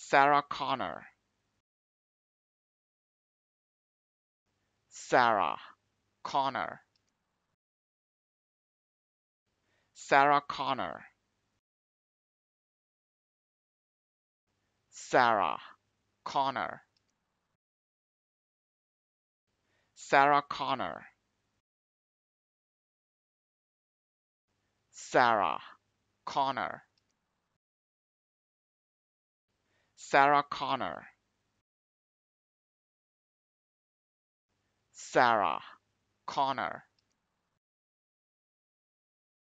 Sarah Connor. Sarah Connor. Sarah Connor. Sarah Connor. Sarah Connor. Sarah Connor. Sarah Connor. Sarah Connor.